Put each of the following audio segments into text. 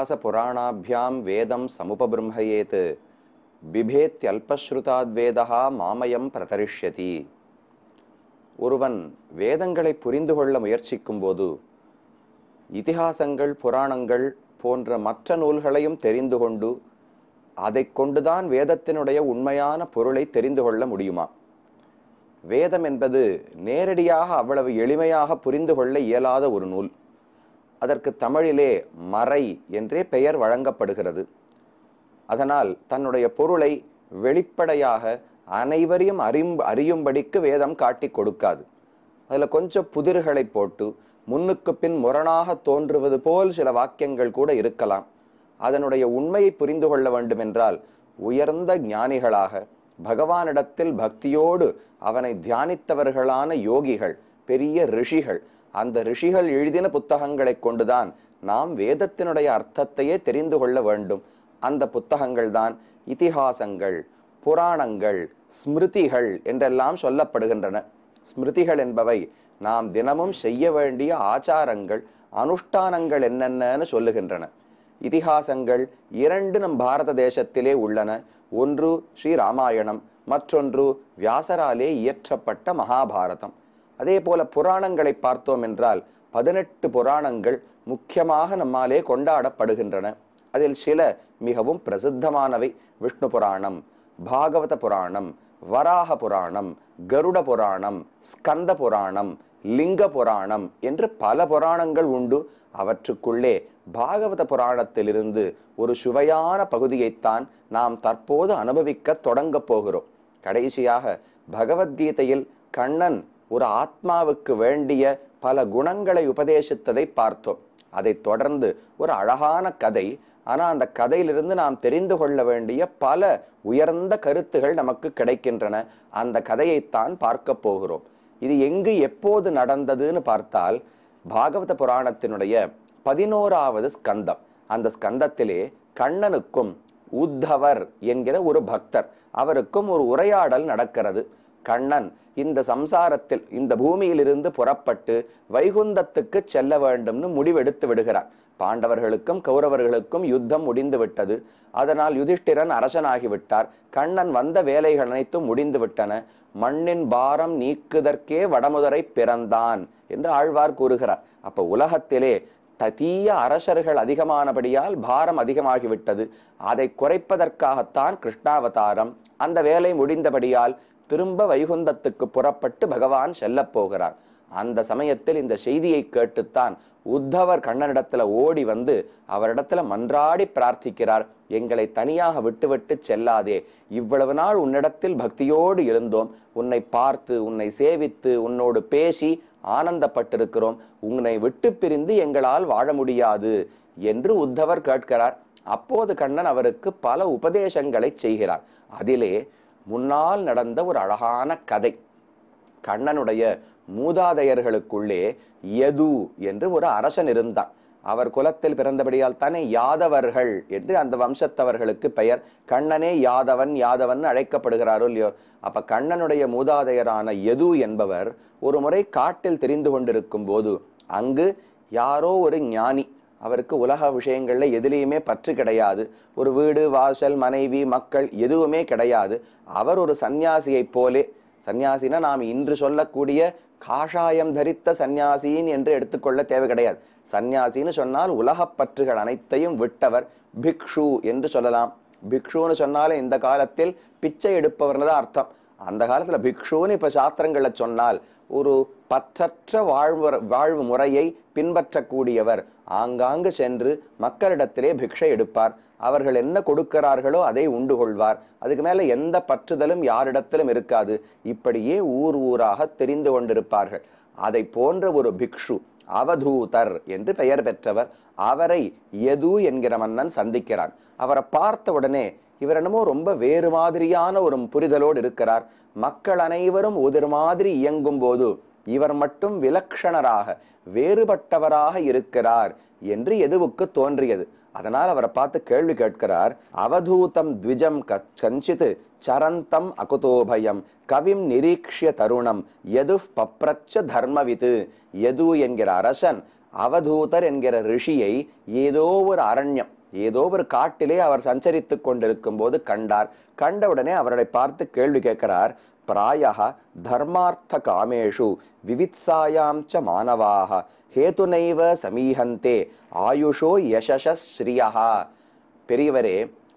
இதிகாசபுராணாபியாம் வேதம் சமுபபிரம்ஹயேத் பிபேத்யல்பஸ்ருதாத்வேதா மாமயம் பிரதரிஷ்யதி ஒருவன் வேதங்களை புரிந்து கொள்ள முயற்சிக்கும்போது இதிகாசங்கள் புராணங்கள் போன்ற மற்ற நூல்களையும் தெரிந்து கொண்டு அதை கொண்டுதான் வேதத்தினுடைய உண்மையான பொருளை தெரிந்து கொள்ள முடியுமா வேதம் என்பது நேரடியாக அவ்வளவு எளிமையாக புரிந்து கொள்ள இயலாத ஒரு நூல் அதற்கு தமிழிலே மறை என்றே பெயர் வழங்கப்படுகிறது அதனால் தன்னுடைய பொருளை வெளிப்படையாக அனைவரையும் அறிம் அறியும்படிக்கு வேதம் காட்டி கொடுக்காது அதில் கொஞ்சம் புதிர்களை போட்டு முன்னுக்கு பின் முரணாக தோன்றுவது போல் சில வாக்கியங்கள் கூட இருக்கலாம் அதனுடைய உண்மையை புரிந்து கொள்ள வேண்டுமென்றால் உயர்ந்த ஞானிகளாக பகவானிடத்தில் பக்தியோடு அவனை தியானித்தவர்களான யோகிகள் பெரிய ரிஷிகள் அந்த ரிஷிகள் எழுதின புத்தகங்களை கொண்டுதான் நாம் வேதத்தினுடைய அர்த்தத்தையே தெரிந்து கொள்ள வேண்டும் அந்த புத்தகங்கள் தான் இதிகாசங்கள் புராணங்கள் ஸ்மிருதிகள் என்றெல்லாம் சொல்லப்படுகின்றன ஸ்மிருதிகள் என்பவை நாம் தினமும் செய்ய வேண்டிய ஆச்சாரங்கள் அனுஷ்டானங்கள் என்னென்னு சொல்லுகின்றன இதிகாசங்கள் இரண்டு நம் பாரத தேசத்திலே உள்ளன ஒன்று ஸ்ரீராமாயணம் மற்றொன்று வியாசராலே இயற்றப்பட்ட மகாபாரதம் அதே போல புராணங்களை பார்த்தோம் என்றால் பதினெட்டு புராணங்கள் முக்கியமாக நம்மாலே கொண்டாடப்படுகின்றன அதில் சில மிகவும் பிரசித்தமானவை விஷ்ணு புராணம் பாகவத புராணம் வராக புராணம் கருட புராணம் ஸ்கந்த புராணம் லிங்க புராணம் என்று பல புராணங்கள் உண்டு அவற்றுக்குள்ளே பாகவத புராணத்திலிருந்து ஒரு சுவையான பகுதியைத்தான் நாம் தற்போது அனுபவிக்க தொடங்கப் போகிறோம் கடைசியாக பகவத்கீதையில் கண்ணன் ஒரு ஆத்மாவுக்கு வேண்டிய பல குணங்களை உபதேசித்ததை பார்த்தோம் அதை தொடர்ந்து ஒரு அழகான கதை ஆனால் அந்த கதையிலிருந்து நாம் தெரிந்து கொள்ள வேண்டிய பல உயர்ந்த கருத்துகள் நமக்கு கிடைக்கின்றன அந்த கதையைத்தான் பார்க்க போகிறோம் இது எங்கு எப்போது நடந்ததுன்னு பார்த்தால் பாகவத புராணத்தினுடைய பதினோராவது ஸ்கந்தம் அந்த ஸ்கந்தத்திலே கண்ணனுக்கும் உத்தவர் என்கிற ஒரு பக்தர் அவருக்கும் ஒரு உரையாடல் நடக்கிறது கண்ணன் இந்த சம்சாரத்தில் இந்த பூமியிலிருந்து புறப்பட்டு வைகுந்தத்துக்கு செல்ல வேண்டும்னு முடிவெடுத்து விடுகிறார் பாண்டவர்களுக்கும் கௌரவர்களுக்கும் யுத்தம் முடிந்து விட்டது அதனால் யுதிஷ்டிரன் அரசனாகிவிட்டார் கண்ணன் வந்த வேலைகள் அனைத்தும் முடிந்து விட்டன மண்ணின் பாரம் நீக்குதற்கே வடமுதரை பிறந்தான் என்று ஆழ்வார் கூறுகிறார் அப்ப உலகத்திலே ததீய அரசர்கள் அதிகமானபடியால் பாரம் அதிகமாகிவிட்டது அதை குறைப்பதற்காகத்தான் கிருஷ்ணாவதாரம் அந்த வேலை முடிந்தபடியால் திரும்ப வைகுந்தத்துக்கு புறப்பட்டு பகவான் செல்ல போகிறார் அந்த சமயத்தில் இந்த செய்தியை கேட்டுத்தான் உத்தவர் கண்ணனிடத்துல ஓடி வந்து அவரிடத்துல மன்றாடி பிரார்த்திக்கிறார் எங்களை தனியாக விட்டுவிட்டு செல்லாதே இவ்வளவு நாள் உன்னிடத்தில் பக்தியோடு இருந்தோம் உன்னை பார்த்து உன்னை சேவித்து உன்னோடு பேசி ஆனந்தப்பட்டிருக்கிறோம் உன்னை விட்டு பிரிந்து எங்களால் வாழ முடியாது என்று உத்தவர் கேட்கிறார் அப்போது கண்ணன் அவருக்கு பல உபதேசங்களை செய்கிறார் அதிலே முன்னால் நடந்த ஒரு அழகான கதை கண்ணனுடைய மூதாதையர்களுக்குள்ளே யது என்று ஒரு அரசன் இருந்தான் அவர் குலத்தில் பிறந்தபடியால் தானே யாதவர்கள் என்று அந்த வம்சத்தவர்களுக்கு பெயர் கண்ணனே யாதவன் யாதவன் அழைக்கப்படுகிறாரோ இல்லையோ அப்ப கண்ணனுடைய மூதாதையரான எது என்பவர் ஒரு முறை காட்டில் தெரிந்து கொண்டிருக்கும் போது அங்கு யாரோ ஒரு ஞானி அவருக்கு உலக விஷயங்களில் எதுலேயுமே பற்று கிடையாது ஒரு வீடு வாசல் மனைவி மக்கள் எதுவுமே கிடையாது அவர் ஒரு சந்நியாசியைப் போலே சன்னியாசினா நாம் இன்று சொல்லக்கூடிய காஷாயம் தரித்த சந்நியாசின் என்று எடுத்துக்கொள்ள தேவை கிடையாது சந்நியாசின்னு சொன்னால் உலகப் பற்றுகள் அனைத்தையும் விட்டவர் பிக்ஷு என்று சொல்லலாம் பிக்ஷுன்னு சொன்னாலே இந்த காலத்தில் பிச்சை எடுப்பவர்னு தான் அர்த்தம் அந்த காலத்தில் பிக்ஷுன்னு இப்போ சாஸ்திரங்களை சொன்னால் ஒரு பற்றற்ற வாழ்வு வாழ்வு முறையை பின்பற்றக்கூடியவர் ஆங்காங்கு சென்று மக்களிடத்திலே பிக்ஷை எடுப்பார் அவர்கள் என்ன கொடுக்கிறார்களோ அதை உண்டு கொள்வார் அதுக்கு மேலே எந்த பற்றுதலும் யாரிடத்திலும் இருக்காது இப்படியே ஊர் ஊராக தெரிந்து கொண்டிருப்பார்கள் அதை போன்ற ஒரு பிக்ஷு அவதூதர் என்று பெயர் பெற்றவர் அவரை எது என்கிற மன்னன் சந்திக்கிறான் அவரை பார்த்த உடனே இவர் என்னமோ ரொம்ப வேறு மாதிரியான ஒரு புரிதலோடு இருக்கிறார் மக்கள் அனைவரும் உதிர் மாதிரி இயங்கும் போது இவர் மட்டும் விலக்ஷணராக வேறுபட்டவராக இருக்கிறார் என்று எதுவுக்கு தோன்றியது அதனால் அவரை பார்த்து கேள்வி கேட்கிறார் அவதூதம் த்விஜம் கஞ்சித் சரந்தம் அகுதோபயம் கவிம் நிரீக்ஷிய தருணம் எது பப்ரச்ச தர்மவிது எது என்கிற அரசன் அவதூதர் என்கிற ரிஷியை ஏதோ ஒரு அரண்யம் ஏதோ ஒரு காட்டிலே அவர் சஞ்சரித்து கொண்டிருக்கும் போது கண்டார் கண்டவுடனே அவரை பார்த்து கேள்வி கேட்கிறார் காமேஷு விவித்சாயாம் ச చ మానవా ஹேதுனைவ சமீஹந்தே ஆயுஷோ யசஸ்ரீயா பெரியவரே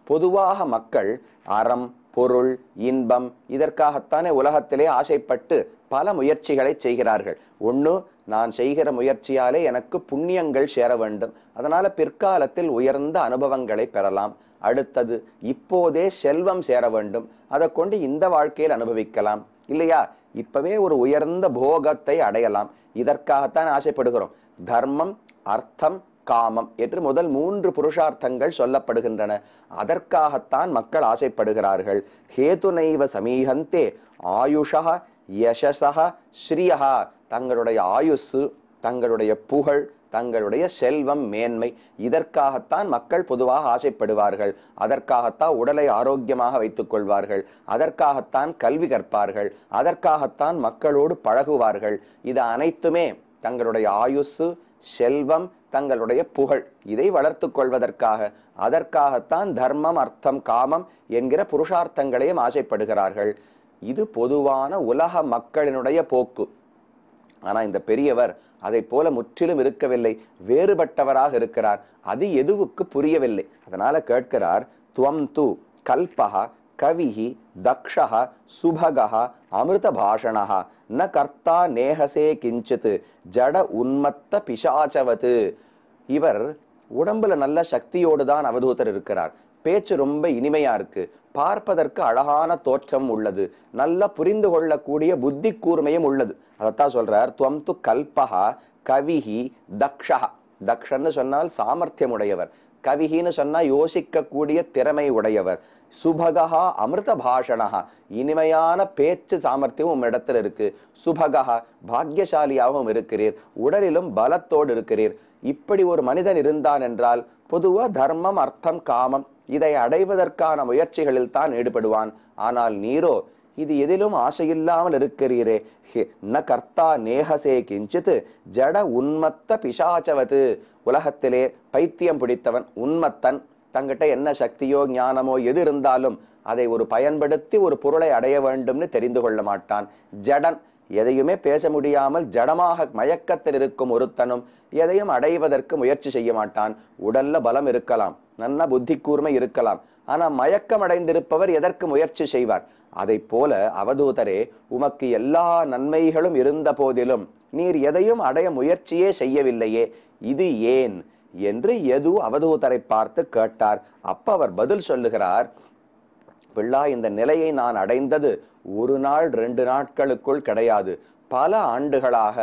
பொதுவாக மக்கள் அறம் பொருள் இன்பம் இதற்காகத்தானே உலகத்திலே ஆசைப்பட்டு பல முயற்சிகளை செய்கிறார்கள் ஒன்று நான் செய்கிற முயற்சியாலே எனக்கு புண்ணியங்கள் சேர வேண்டும் அதனால் பிற்காலத்தில் உயர்ந்த அனுபவங்களை பெறலாம் அடுத்தது இப்போதே செல்வம் சேர வேண்டும் அதை கொண்டு இந்த வாழ்க்கையில் அனுபவிக்கலாம் இல்லையா இப்பவே ஒரு உயர்ந்த போகத்தை அடையலாம் இதற்காகத்தான் ஆசைப்படுகிறோம் தர்மம் அர்த்தம் காமம் என்று முதல் மூன்று புருஷார்த்தங்கள் சொல்லப்படுகின்றன அதற்காகத்தான் மக்கள் ஆசைப்படுகிறார்கள் ஹேதுனைவ சமீகந்தே ஆயுஷா யசசா ஸ்ரீயா தங்களுடைய ஆயுசு தங்களுடைய புகழ் தங்களுடைய செல்வம் மேன்மை இதற்காகத்தான் மக்கள் பொதுவாக ஆசைப்படுவார்கள் அதற்காகத்தான் உடலை ஆரோக்கியமாக வைத்துக் கொள்வார்கள் அதற்காகத்தான் கல்வி கற்பார்கள் அதற்காகத்தான் மக்களோடு பழகுவார்கள் இது அனைத்துமே தங்களுடைய ஆயுசு செல்வம் தங்களுடைய புகழ் இதை வளர்த்து கொள்வதற்காக அதற்காகத்தான் தர்மம் அர்த்தம் காமம் என்கிற புருஷார்த்தங்களையும் ஆசைப்படுகிறார்கள் இது பொதுவான உலக மக்களினுடைய போக்கு ஆனால் இந்த பெரியவர் அதை போல முற்றிலும் இருக்கவில்லை வேறுபட்டவராக இருக்கிறார் அது எதுவுக்கு புரியவில்லை அதனால கேட்கிறார் துவம் து கல்பகா கவிஹி தக்ஷா சுபகா அமிர்த பாஷணா ந கர்த்தா நேகசே கிஞ்சித்து ஜட உன்மத்த பிசாச்சவது இவர் உடம்புல நல்ல சக்தியோடு தான் அவதூதர் இருக்கிறார் பேச்சு ரொம்ப இனிமையாக இருக்குது பார்ப்பதற்கு அழகான தோற்றம் உள்ளது நல்லா புரிந்து கொள்ளக்கூடிய புத்தி கூர்மையும் உள்ளது அதைத்தான் சொல்கிறார் துவம் து கல்பகா கவிஹி தக்ஷா தக்ஷன்னு சொன்னால் சாமர்த்தியம் உடையவர் கவிகின்னு சொன்னால் யோசிக்கக்கூடிய திறமை உடையவர் சுபகா அமிர்த பாஷணா இனிமையான பேச்சு சாமர்த்தியம் உம்மிடத்தில் இருக்கு சுபகா பாக்யசாலியாகவும் இருக்கிறீர் உடலிலும் பலத்தோடு இருக்கிறீர் இப்படி ஒரு மனிதன் இருந்தான் என்றால் பொதுவாக தர்மம் அர்த்தம் காமம் இதை அடைவதற்கான முயற்சிகளில் தான் ஈடுபடுவான் ஆனால் நீரோ இது எதிலும் ஆசையில்லாமல் இருக்கிறீரே ந கர்த்தா நேகசே கிஞ்சித்து ஜட உன்மத்த பிசாச்சவது உலகத்திலே பைத்தியம் பிடித்தவன் உன்மத்தன் தங்கிட்ட என்ன சக்தியோ ஞானமோ எது இருந்தாலும் அதை ஒரு பயன்படுத்தி ஒரு பொருளை அடைய வேண்டும்னு தெரிந்து கொள்ள மாட்டான் ஜடன் எதையுமே பேச முடியாமல் ஜடமாக மயக்கத்தில் இருக்கும் ஒருத்தனும் எதையும் அடைவதற்கு முயற்சி செய்ய மாட்டான் உடல்ல பலம் இருக்கலாம் நல்ல புத்தி கூர்மை இருக்கலாம் ஆனால் மயக்கம் அடைந்திருப்பவர் எதற்கு முயற்சி செய்வார் அதை போல அவதூதரே உமக்கு எல்லா நன்மைகளும் இருந்த போதிலும் நீர் எதையும் அடைய முயற்சியே செய்யவில்லையே இது ஏன் என்று எது அவதூதரை பார்த்து கேட்டார் அப்ப அவர் பதில் சொல்லுகிறார் பிள்ளா இந்த நிலையை நான் அடைந்தது ஒரு நாள் ரெண்டு நாட்களுக்குள் கிடையாது பல ஆண்டுகளாக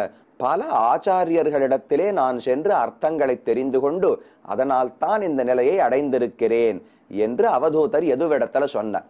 பல ஆச்சாரியர்களிடத்திலே நான் சென்று அர்த்தங்களை தெரிந்து கொண்டு அதனால் தான் இந்த நிலையை அடைந்திருக்கிறேன் என்று அவதூதர் எதுவிடத்தில் சொன்ன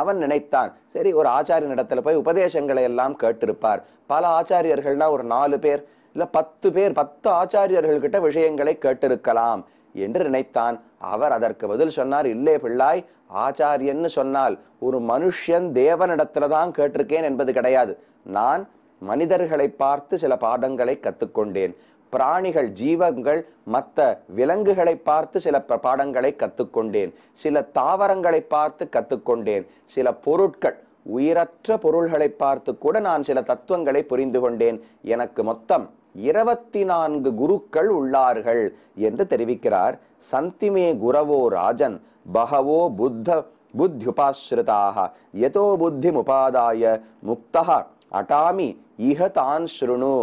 அவன் நினைத்தான் சரி ஒரு ஆச்சாரியன் இடத்துல போய் உபதேசங்களை எல்லாம் கேட்டிருப்பார் பல ஆச்சாரியர்கள்னா ஒரு நாலு பேர் இல்லை பத்து பேர் பத்து ஆச்சாரியர்கள்கிட்ட விஷயங்களை கேட்டிருக்கலாம் என்று நினைத்தான் அவர் அதற்கு பதில் சொன்னார் இல்லே பிள்ளாய் ஆச்சாரியன்னு சொன்னால் ஒரு மனுஷன் தேவனிடத்துல தான் கேட்டிருக்கேன் என்பது கிடையாது நான் மனிதர்களை பார்த்து சில பாடங்களை கற்றுக்கொண்டேன் பிராணிகள் ஜீவங்கள் மற்ற விலங்குகளை பார்த்து சில பாடங்களை கற்றுக்கொண்டேன் சில தாவரங்களை பார்த்து கற்றுக்கொண்டேன் சில பொருட்கள் உயிரற்ற பொருள்களை பார்த்து கூட நான் சில தத்துவங்களை புரிந்து கொண்டேன் எனக்கு மொத்தம் இருபத்தி நான்கு குருக்கள் உள்ளார்கள் என்று தெரிவிக்கிறார் சந்திமே குரவோ ராஜன் பகவோ புத்த புத்தியுபாஸ்ருதாக எதோ புத்தி முபாதாய முக்தா அட்டாமி இஹ தான் ஸ்ருணு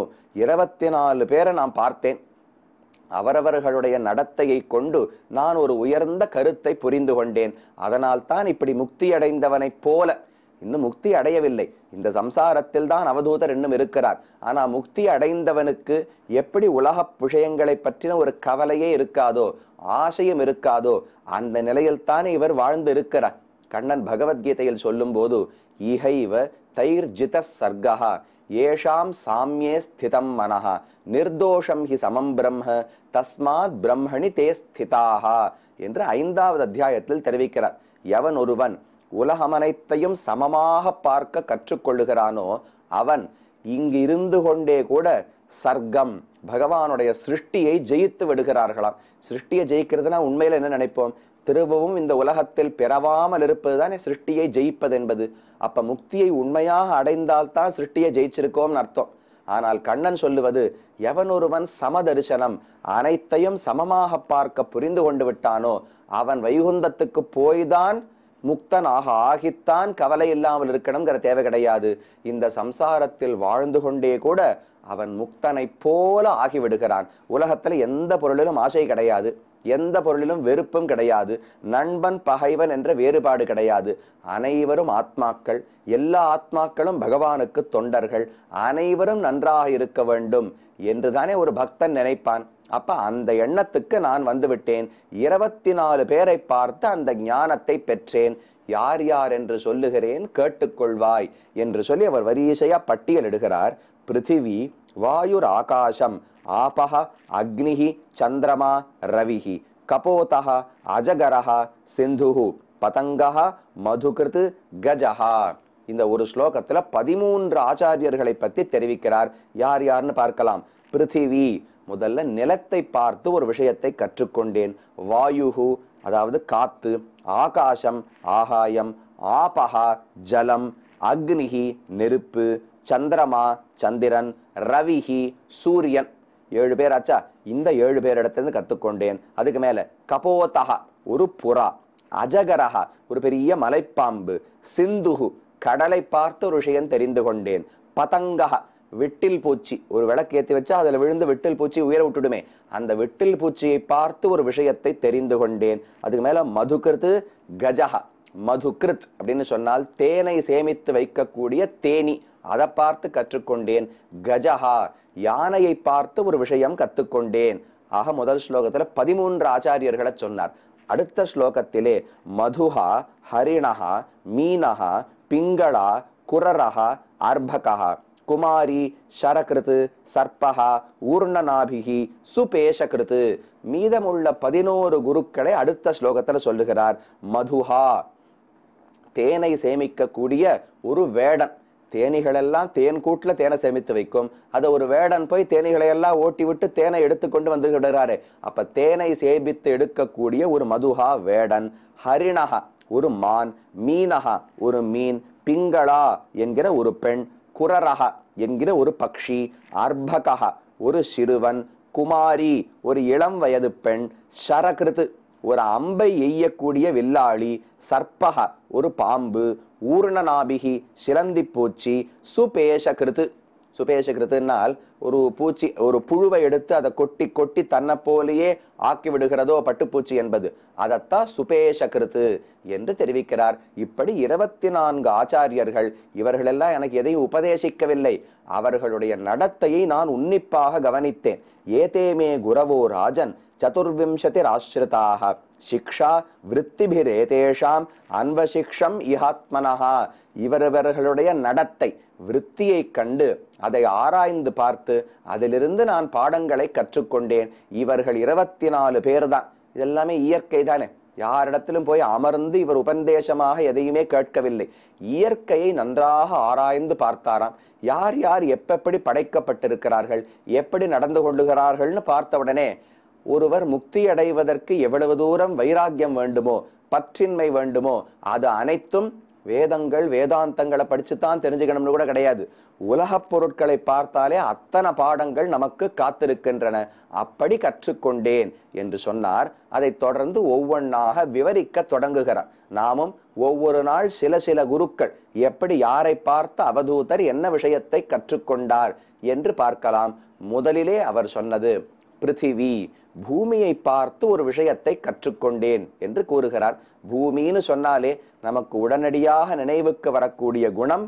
இருபத்தி நாலு பேரை நான் பார்த்தேன் அவரவர்களுடைய நடத்தையை கொண்டு நான் ஒரு உயர்ந்த கருத்தை புரிந்து கொண்டேன் அதனால் தான் இப்படி முக்தியடைந்தவனைப் போல இன்னும் முக்தி அடையவில்லை இந்த சம்சாரத்தில் தான் அவதூதர் இன்னும் இருக்கிறார் ஆனால் முக்தி அடைந்தவனுக்கு எப்படி உலக விஷயங்களை பற்றின ஒரு கவலையே இருக்காதோ ஆசையும் இருக்காதோ அந்த நிலையில் தானே இவர் வாழ்ந்து இருக்கிறார் கண்ணன் பகவத்கீதையில் சொல்லும்போது இஹைவ தைர் ஜித சர்க்கா ஏஷாம் சாமியே ஸ்திதம் மனஹா நிர்தோஷம் ஹி சமம் பிரம்ம தஸ்மாத் பிரம்மணி தே ஸ்திதாகா என்று ஐந்தாவது அத்தியாயத்தில் தெரிவிக்கிறார் எவன் ஒருவன் உலகமனைத்தையும் சமமாக பார்க்க கற்றுக்கொள்ளுகிறானோ அவன் இங்கு இருந்து கொண்டே கூட சர்க்கம் பகவானுடைய சிருஷ்டியை ஜெயித்து விடுகிறார்களாம் சிருஷ்டியை ஜெயிக்கிறதுனா உண்மையில் என்ன நினைப்போம் திரும்பவும் இந்த உலகத்தில் பிறவாமல் இருப்பது தானே சிருஷ்டியை ஜெயிப்பது என்பது அப்போ முக்தியை உண்மையாக அடைந்தால்தான் சிருஷ்டியை ஜெயிச்சிருக்கோம்னு அர்த்தம் ஆனால் கண்ணன் சொல்லுவது எவன் ஒருவன் சமதரிசனம் அனைத்தையும் சமமாக பார்க்க புரிந்து கொண்டு விட்டானோ அவன் வைகுந்தத்துக்கு போய்தான் முக்தனாக ஆகித்தான் கவலை இல்லாமல் இருக்கணுங்கிற தேவை கிடையாது இந்த சம்சாரத்தில் வாழ்ந்து கொண்டே கூட அவன் முக்தனை போல ஆகிவிடுகிறான் உலகத்தில் எந்த பொருளிலும் ஆசை கிடையாது எந்த பொருளிலும் வெறுப்பும் கிடையாது நண்பன் பகைவன் என்ற வேறுபாடு கிடையாது அனைவரும் ஆத்மாக்கள் எல்லா ஆத்மாக்களும் பகவானுக்கு தொண்டர்கள் அனைவரும் நன்றாக இருக்க வேண்டும் என்றுதானே ஒரு பக்தன் நினைப்பான் அப்ப அந்த எண்ணத்துக்கு நான் வந்துவிட்டேன் இருபத்தி நாலு பேரை பார்த்து அந்த ஞானத்தை பெற்றேன் யார் யார் என்று சொல்லுகிறேன் கேட்டுக்கொள்வாய் என்று சொல்லி அவர் வரிசையா பட்டியலிடுகிறார் பிருத்திவி வாயுர் ஆகாசம் ஆபஹ அக்னிஹி சந்திரமா ரவிஹி கபோதः அஜகரः சிந்துஹு பதங்கः மதுகிருத் கஜஹா இந்த ஒரு ஸ்லோகத்தில் பதிமூன்று ஆச்சாரியர்களை பற்றி தெரிவிக்கிறார் யார் யார்னு பார்க்கலாம் பிருத்திவி முதல்ல நிலத்தை பார்த்து ஒரு விஷயத்தை கற்றுக்கொண்டேன் வாயுகு அதாவது காத்து ஆகாசம் ஆகாயம் ஆபஹா ஜலம் அக்னிகி நெருப்பு சந்திரமா சந்திரன் ரவிஹி சூரியன் ஏழு பேர் ஆச்சா இந்த ஏழு பேரிடத்திலிருந்து கற்றுக்கொண்டேன் அதுக்கு மேலே கபோதகா ஒரு புறா அஜகரஹா ஒரு பெரிய மலைப்பாம்பு சிந்துகு கடலை பார்த்து ஒரு விஷயம் தெரிந்து கொண்டேன் பதங்கஹா வெட்டில் பூச்சி ஒரு விளக்கு ஏற்றி வச்சா அதில் விழுந்து வெட்டில் பூச்சி உயர விட்டுடுமே அந்த வெட்டில் பூச்சியை பார்த்து ஒரு விஷயத்தை தெரிந்து கொண்டேன் அதுக்கு மேலே மதுக்கிறது கஜஹா மதுகிருத் அப்படின்னு சொன்னால் தேனை சேமித்து வைக்கக்கூடிய தேனி அதை பார்த்து கற்றுக்கொண்டேன் கஜஹா யானையை பார்த்து ஒரு விஷயம் கற்றுக்கொண்டேன் ஆக முதல் ஸ்லோகத்தில் பதிமூன்று ஆச்சாரியர்களை சொன்னார் அடுத்த ஸ்லோகத்திலே மதுஹா ஹரிணஹா மீனஹா பிங்களா குரரஹா அர்பகா குமாரி சரகிருத்து சர்பகா ஊர்ணநாபிகி சுபேஷகிருத்து மீதமுள்ள பதினோரு குருக்களை அடுத்த ஸ்லோகத்தில் சொல்லுகிறார் மதுஹா தேனை சேமிக்கக்கூடிய ஒரு வேடன் தேனிகளெல்லாம் தேன் கூட்டில் தேனை சேமித்து வைக்கும் அதை ஒரு வேடன் போய் தேனிகளை எல்லாம் ஓட்டி விட்டு தேனை எடுத்துக்கொண்டு வந்து விடுறாரு அப்போ தேனை சேமித்து எடுக்கக்கூடிய ஒரு மதுஹா வேடன் ஹரிணகா ஒரு மான் மீனகா ஒரு மீன் பிங்களா என்கிற ஒரு பெண் குரரகா என்கிற ஒரு பக்ஷி அர்பகா ஒரு சிறுவன் குமாரி ஒரு இளம் வயது பெண் சரகிருது ஒரு அம்பை எய்யக்கூடிய வில்லாளி சர்ப்பக ஒரு பாம்பு ஊர்ணநாபிகி சிலந்தி பூச்சி சுபேஷ கிருத்து சுபேஷகிருத்துனால் ஒரு பூச்சி ஒரு புழுவை எடுத்து அதை கொட்டி கொட்டி தன்னை போலேயே ஆக்கி விடுகிறதோ பட்டுப்பூச்சி என்பது அதைத்தான் சுபேஷகிருத்து என்று தெரிவிக்கிறார் இப்படி இருபத்தி நான்கு ஆச்சாரியர்கள் இவர்களெல்லாம் எனக்கு எதையும் உபதேசிக்கவில்லை அவர்களுடைய நடத்தையை நான் உன்னிப்பாக கவனித்தேன் ஏதேமே குரவோ ராஜன் சதுர்விம்சதிர் ஆசிரிதாக சிக்ஷா விற்த்திபிரேதேஷாம் அன்பசிக்ஷம் இஹாத்மனஹா இவரவர்களுடைய நடத்தை விருத்தியை கண்டு அதை ஆராய்ந்து பார்த்து அதிலிருந்து நான் பாடங்களை கற்றுக்கொண்டேன் இவர்கள் இருபத்தி நாலு பேர் தான் இதெல்லாமே இயற்கை தானே யாரிடத்திலும் போய் அமர்ந்து இவர் உபந்தேசமாக எதையுமே கேட்கவில்லை இயற்கையை நன்றாக ஆராய்ந்து பார்த்தாராம் யார் யார் எப்பெப்படி படைக்கப்பட்டிருக்கிறார்கள் எப்படி நடந்து கொள்ளுகிறார்கள்னு பார்த்தவுடனே ஒருவர் முக்தி அடைவதற்கு எவ்வளவு தூரம் வைராக்கியம் வேண்டுமோ பற்றின்மை வேண்டுமோ அது அனைத்தும் வேதங்கள் வேதாந்தங்களை படிச்சுத்தான் தெரிஞ்சுக்கணும்னு கூட கிடையாது உலகப் பொருட்களை பார்த்தாலே அத்தனை பாடங்கள் நமக்கு காத்திருக்கின்றன அப்படி கற்றுக்கொண்டேன் என்று சொன்னார் அதை தொடர்ந்து ஒவ்வொன்றாக விவரிக்க தொடங்குகிறார் நாமும் ஒவ்வொரு நாள் சில சில குருக்கள் எப்படி யாரை பார்த்த அவதூதர் என்ன விஷயத்தை கற்றுக்கொண்டார் என்று பார்க்கலாம் முதலிலே அவர் சொன்னது பிருத்திவி பூமியை பார்த்து ஒரு விஷயத்தை கற்றுக்கொண்டேன் என்று கூறுகிறார் பூமின்னு சொன்னாலே நமக்கு உடனடியாக நினைவுக்கு வரக்கூடிய குணம்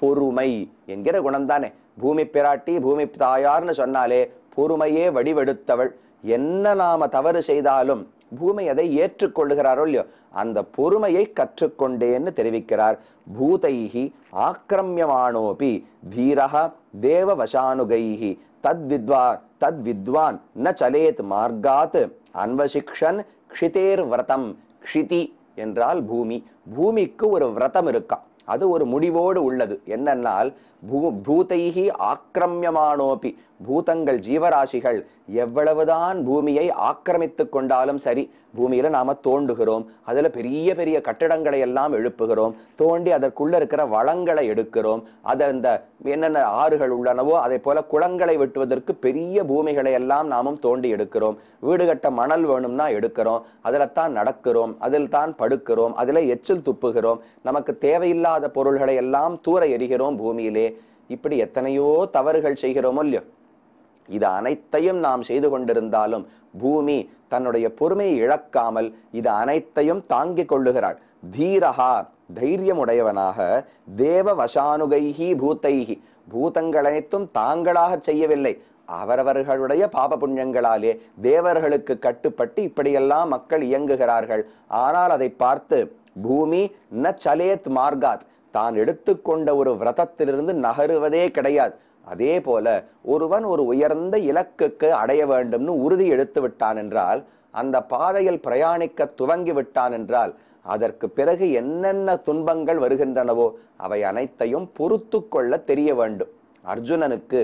பொறுமை என்கிற தானே பூமி பிராட்டி பூமி தாயார்னு சொன்னாலே பொறுமையே வடிவெடுத்தவள் என்ன நாம தவறு செய்தாலும் பூமி அதை ஏற்றுக்கொள்ளுகிறாரோ இல்லையோ அந்த பொறுமையை கற்றுக்கொண்டேன்னு தெரிவிக்கிறார் பூதைகி ஆக்கிரமியமானோபி தீரக தேவவசானுகைகி தத் வித்வான் ந சலேத் மார்காத் அன்வசிக்ஷன் க்ஷிதேர் விரதம் க்ஷிதி என்றால் பூமி பூமிக்கு ஒரு விரதம் இருக்கா அது ஒரு முடிவோடு உள்ளது என்னென்னால் பூ பூதைகி ஆக்கிரமியமானோபி பூதங்கள் ஜீவராசிகள் எவ்வளவுதான் பூமியை ஆக்கிரமித்து கொண்டாலும் சரி பூமியில் நாம் தோண்டுகிறோம் அதில் பெரிய பெரிய கட்டிடங்களை எல்லாம் எழுப்புகிறோம் தோண்டி அதற்குள்ளே இருக்கிற வளங்களை எடுக்கிறோம் அத இந்த என்னென்ன ஆறுகள் உள்ளனவோ அதே போல் குளங்களை வெட்டுவதற்கு பெரிய பூமிகளை எல்லாம் நாமும் தோண்டி எடுக்கிறோம் வீடு கட்ட மணல் வேணும்னா எடுக்கிறோம் அதில் தான் நடக்கிறோம் அதில் தான் படுக்கிறோம் அதில் எச்சில் துப்புகிறோம் நமக்கு தேவையில்லாத பொருள்களை எல்லாம் தூர எறிகிறோம் பூமியிலே இப்படி எத்தனையோ தவறுகள் செய்கிறோமோ இல்லையோ இது அனைத்தையும் நாம் செய்து கொண்டிருந்தாலும் பூமி தன்னுடைய பொறுமையை இழக்காமல் இது அனைத்தையும் தாங்கிக் கொள்ளுகிறாள் தீரகா தைரியமுடையவனாக தேவ வசானுகைஹி பூத்தைஹி அனைத்தும் தாங்களாக செய்யவில்லை அவரவர்களுடைய பாப புண்ணியங்களாலே தேவர்களுக்கு கட்டுப்பட்டு இப்படியெல்லாம் மக்கள் இயங்குகிறார்கள் ஆனால் அதை பார்த்து பூமி ந சலேத் மார்காத் தான் எடுத்துக்கொண்ட ஒரு விரதத்திலிருந்து நகருவதே கிடையாது அதே போல ஒருவன் ஒரு உயர்ந்த இலக்குக்கு அடைய வேண்டும்னு உறுதி எடுத்து விட்டான் என்றால் அந்த பாதையில் பிரயாணிக்க துவங்கி விட்டான் என்றால் அதற்கு பிறகு என்னென்ன துன்பங்கள் வருகின்றனவோ அவை அனைத்தையும் பொறுத்து கொள்ள தெரிய வேண்டும் அர்ஜுனனுக்கு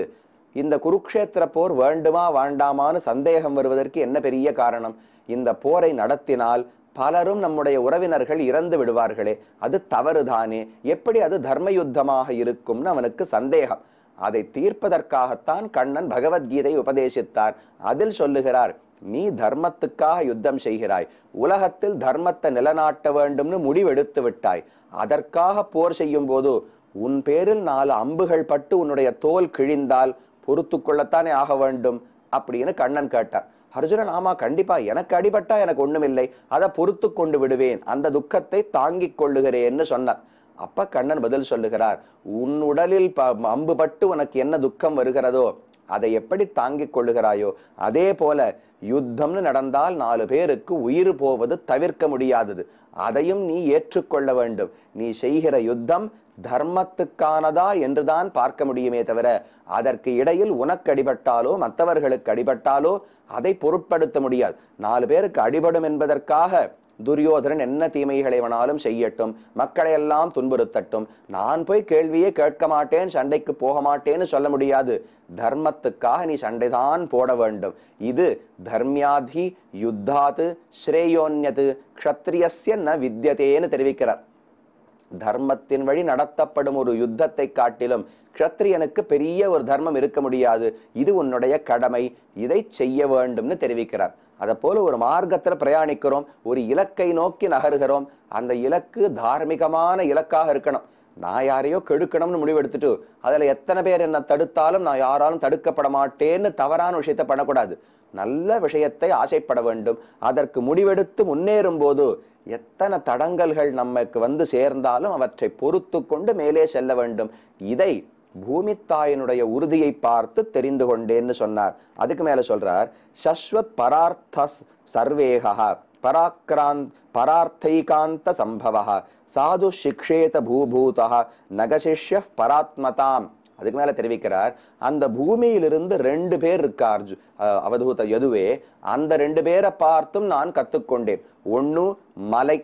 இந்த குருக்ஷேத்திர போர் வேண்டுமா வேண்டாமான்னு சந்தேகம் வருவதற்கு என்ன பெரிய காரணம் இந்த போரை நடத்தினால் பலரும் நம்முடைய உறவினர்கள் இறந்து விடுவார்களே அது தவறுதானே எப்படி அது தர்ம யுத்தமாக இருக்கும்னு அவனுக்கு சந்தேகம் அதை தீர்ப்பதற்காகத்தான் கண்ணன் பகவத்கீதை உபதேசித்தார் அதில் சொல்லுகிறார் நீ தர்மத்துக்காக யுத்தம் செய்கிறாய் உலகத்தில் தர்மத்தை நிலநாட்ட வேண்டும்னு முடிவெடுத்து விட்டாய் அதற்காக போர் செய்யும் போது உன் பேரில் நாலு அம்புகள் பட்டு உன்னுடைய தோல் கிழிந்தால் பொறுத்து கொள்ளத்தானே ஆக வேண்டும் அப்படின்னு கண்ணன் கேட்டார் அர்ஜுனன் ஆமா கண்டிப்பா எனக்கு அடிபட்டா எனக்கு இல்லை அதை பொறுத்து கொண்டு விடுவேன் அந்த துக்கத்தை தாங்கிக் கொள்ளுகிறேன்னு சொன்னார் அப்ப கண்ணன் பதில் சொல்லுகிறார் உன் உடலில் அம்பு பட்டு உனக்கு என்ன துக்கம் வருகிறதோ அதை எப்படி தாங்கிக் கொள்ளுகிறாயோ அதே போல யுத்தம்னு நடந்தால் நாலு பேருக்கு உயிர் போவது தவிர்க்க முடியாதது அதையும் நீ ஏற்றுக்கொள்ள வேண்டும் நீ செய்கிற யுத்தம் தர்மத்துக்கானதா என்றுதான் பார்க்க முடியுமே தவிர அதற்கு இடையில் உனக்கு அடிபட்டாலோ மற்றவர்களுக்கு அடிபட்டாலோ அதை பொருட்படுத்த முடியாது நாலு பேருக்கு அடிபடும் என்பதற்காக துரியோதனன் என்ன தீமைகளை வேணாலும் செய்யட்டும் மக்களை எல்லாம் துன்புறுத்தட்டும் நான் போய் கேள்வியே கேட்க மாட்டேன் சண்டைக்கு போக மாட்டேன்னு சொல்ல முடியாது தர்மத்துக்காக நீ சண்டைதான் போட வேண்டும் இது தர்மியாதி யுத்தாது ஸ்ரேயோன்யது க்ஷத்ரியஸ்ய ந வித்தியதேன்னு தெரிவிக்கிறார் தர்மத்தின் வழி நடத்தப்படும் ஒரு யுத்தத்தை காட்டிலும் க்ஷத்ரியனுக்கு பெரிய ஒரு தர்மம் இருக்க முடியாது இது உன்னுடைய கடமை இதை செய்ய வேண்டும்னு தெரிவிக்கிறார் அதை போல ஒரு மார்க்கத்தில் பிரயாணிக்கிறோம் ஒரு இலக்கை நோக்கி நகருகிறோம் அந்த இலக்கு தார்மீகமான இலக்காக இருக்கணும் நான் யாரையோ கெடுக்கணும்னு முடிவெடுத்துட்டு அதில் எத்தனை பேர் என்னை தடுத்தாலும் நான் யாராலும் தடுக்கப்பட மாட்டேன்னு தவறான விஷயத்தை பண்ணக்கூடாது நல்ல விஷயத்தை ஆசைப்பட வேண்டும் அதற்கு முடிவெடுத்து முன்னேறும் போது எத்தனை தடங்கல்கள் நமக்கு வந்து சேர்ந்தாலும் அவற்றை பொறுத்து கொண்டு மேலே செல்ல வேண்டும் இதை பூமித்தாயினுடைய உறுதியை பார்த்து தெரிந்து கொண்டேன்னு சொன்னார் அதுக்கு மேலே சொல்றார் சஸ்வத் பரார்த்த சர்வேகா பராக்கிராந்த் பரார்த்தைகாந்த சம்பவ சாது சிக்ஷேத பூபூதா நகசிஷ்ய பராத்மதாம் அதுக்கு மேலே தெரிவிக்கிறார் அந்த பூமியிலிருந்து ரெண்டு பேர் இருக்கார் அவதூத எதுவே அந்த ரெண்டு பேரை பார்த்தும் நான் கற்றுக்கொண்டேன் ஒன்று மலை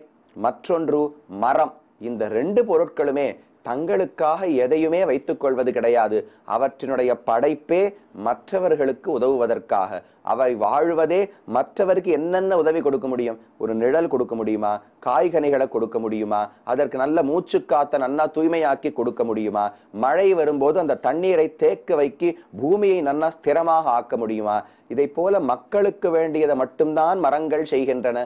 மற்றொன்று மரம் இந்த ரெண்டு பொருட்களுமே தங்களுக்காக எதையுமே வைத்துக்கொள்வது கிடையாது அவற்றினுடைய படைப்பே மற்றவர்களுக்கு உதவுவதற்காக அவை வாழ்வதே மற்றவருக்கு என்னென்ன உதவி கொடுக்க முடியும் ஒரு நிழல் கொடுக்க முடியுமா காய்கனிகளை கொடுக்க முடியுமா அதற்கு நல்ல மூச்சு காத்த நன்னா தூய்மையாக்கி கொடுக்க முடியுமா மழை வரும்போது அந்த தண்ணீரை தேக்க வைக்கி பூமியை நன்னா ஸ்திரமாக ஆக்க முடியுமா இதை போல மக்களுக்கு வேண்டியதை மட்டும்தான் மரங்கள் செய்கின்றன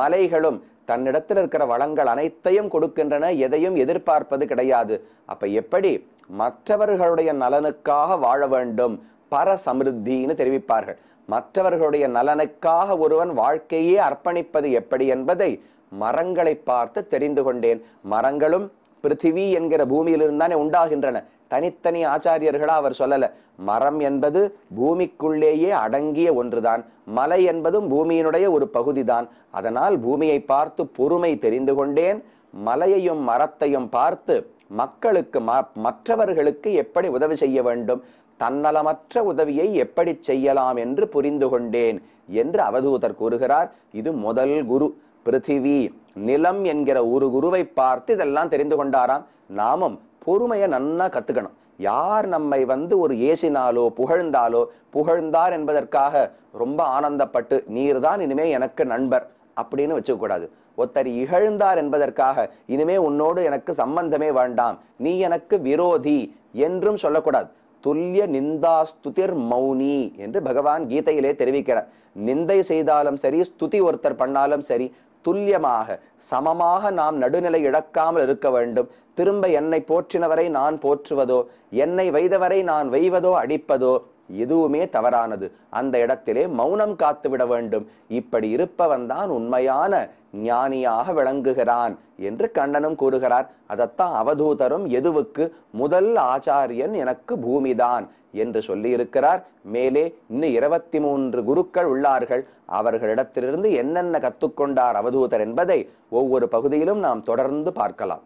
மலைகளும் தன்னிடத்தில் இருக்கிற வளங்கள் அனைத்தையும் கொடுக்கின்றன எதையும் எதிர்பார்ப்பது கிடையாது அப்ப எப்படி மற்றவர்களுடைய நலனுக்காக வாழ வேண்டும் பர சமிருத்தின்னு தெரிவிப்பார்கள் மற்றவர்களுடைய நலனுக்காக ஒருவன் வாழ்க்கையே அர்ப்பணிப்பது எப்படி என்பதை மரங்களை பார்த்து தெரிந்து கொண்டேன் மரங்களும் பிருத்திவி என்கிற பூமியிலிருந்தானே உண்டாகின்றன தனித்தனி ஆச்சாரியர்களா அவர் சொல்லல மரம் என்பது பூமிக்குள்ளேயே அடங்கிய ஒன்றுதான் மலை என்பதும் பூமியினுடைய ஒரு பகுதிதான் அதனால் பூமியை பார்த்து பொறுமை தெரிந்து கொண்டேன் மலையையும் மரத்தையும் பார்த்து மக்களுக்கு மற்றவர்களுக்கு எப்படி உதவி செய்ய வேண்டும் தன்னலமற்ற உதவியை எப்படி செய்யலாம் என்று புரிந்து கொண்டேன் என்று அவதூதர் கூறுகிறார் இது முதல் குரு பிருத்திவி நிலம் என்கிற ஒரு குருவை பார்த்து இதெல்லாம் தெரிந்து கொண்டாராம் நாமும் பொறுமையை நன்னா கற்றுக்கணும் யார் நம்மை வந்து ஒரு ஏசினாலோ புகழ்ந்தாலோ புகழ்ந்தார் என்பதற்காக ரொம்ப ஆனந்தப்பட்டு நீர் தான் இனிமே எனக்கு நண்பர் அப்படின்னு வச்சுக்கூடாது ஒருத்தர் இகழ்ந்தார் என்பதற்காக இனிமே உன்னோடு எனக்கு சம்பந்தமே வேண்டாம் நீ எனக்கு விரோதி என்றும் சொல்லக்கூடாது துல்லிய நிந்தாஸ்துதிர் மௌனி என்று பகவான் கீதையிலே தெரிவிக்கிறார் நிந்தை செய்தாலும் சரி ஸ்துதி ஒருத்தர் பண்ணாலும் சரி துல்லியமாக சமமாக நாம் நடுநிலை இழக்காமல் இருக்க வேண்டும் திரும்ப என்னை போற்றினவரை நான் போற்றுவதோ என்னை வைதவரை நான் வைவதோ அடிப்பதோ எதுவுமே தவறானது அந்த இடத்திலே மௌனம் காத்து விட வேண்டும் இப்படி இருப்பவன் தான் உண்மையான ஞானியாக விளங்குகிறான் என்று கண்ணனும் கூறுகிறார் அதத்தான் அவதூதரும் எதுவுக்கு முதல் ஆச்சாரியன் எனக்கு பூமிதான் என்று சொல்லியிருக்கிறார் மேலே இன்னும் இருபத்தி மூன்று குருக்கள் உள்ளார்கள் அவர்களிடத்திலிருந்து என்னென்ன கத்துக்கொண்டார் அவதூதர் என்பதை ஒவ்வொரு பகுதியிலும் நாம் தொடர்ந்து பார்க்கலாம்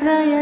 Praia.